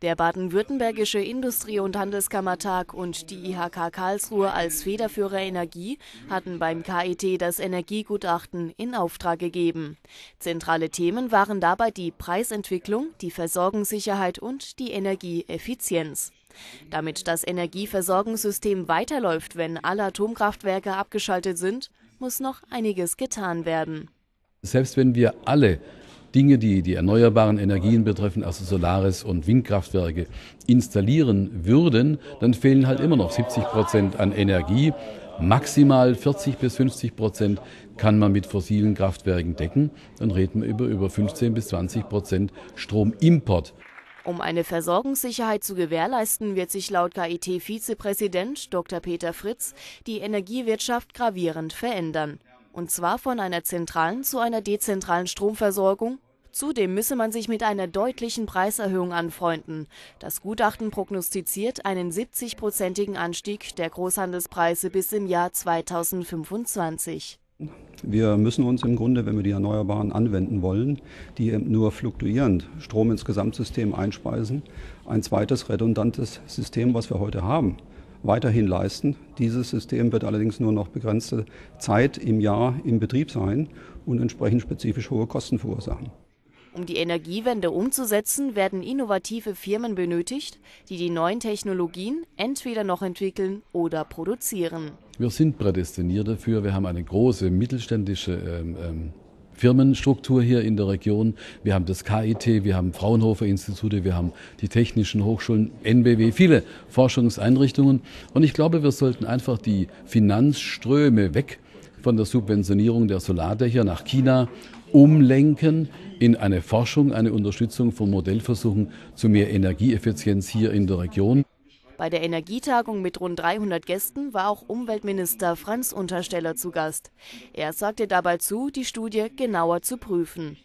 Der Baden-Württembergische Industrie- und Handelskammertag und die IHK Karlsruhe als Federführer Energie hatten beim KIT das Energiegutachten in Auftrag gegeben. Zentrale Themen waren dabei die Preisentwicklung, die Versorgungssicherheit und die Energieeffizienz. Damit das Energieversorgungssystem weiterläuft, wenn alle Atomkraftwerke abgeschaltet sind, muss noch einiges getan werden. Selbst wenn wir alle Dinge, die die erneuerbaren Energien betreffen, also Solaris und Windkraftwerke, installieren würden, dann fehlen halt immer noch 70 Prozent an Energie. Maximal 40 bis 50 Prozent kann man mit fossilen Kraftwerken decken. Dann reden wir über, über 15 bis 20 Prozent Stromimport. Um eine Versorgungssicherheit zu gewährleisten, wird sich laut KIT-Vizepräsident Dr. Peter Fritz die Energiewirtschaft gravierend verändern. Und zwar von einer zentralen zu einer dezentralen Stromversorgung Zudem müsse man sich mit einer deutlichen Preiserhöhung anfreunden. Das Gutachten prognostiziert einen 70-prozentigen Anstieg der Großhandelspreise bis im Jahr 2025. Wir müssen uns im Grunde, wenn wir die Erneuerbaren anwenden wollen, die nur fluktuierend Strom ins Gesamtsystem einspeisen, ein zweites redundantes System, was wir heute haben, weiterhin leisten. Dieses System wird allerdings nur noch begrenzte Zeit im Jahr im Betrieb sein und entsprechend spezifisch hohe Kosten verursachen. Um die Energiewende umzusetzen, werden innovative Firmen benötigt, die die neuen Technologien entweder noch entwickeln oder produzieren. Wir sind prädestiniert dafür. Wir haben eine große mittelständische ähm, ähm Firmenstruktur hier in der Region. Wir haben das KIT, wir haben Fraunhofer Institute, wir haben die technischen Hochschulen, NBW, viele Forschungseinrichtungen. Und ich glaube, wir sollten einfach die Finanzströme weg von der Subventionierung der Solardächer nach China umlenken in eine Forschung, eine Unterstützung von Modellversuchen zu mehr Energieeffizienz hier in der Region. Bei der Energietagung mit rund 300 Gästen war auch Umweltminister Franz Untersteller zu Gast. Er sagte dabei zu, die Studie genauer zu prüfen.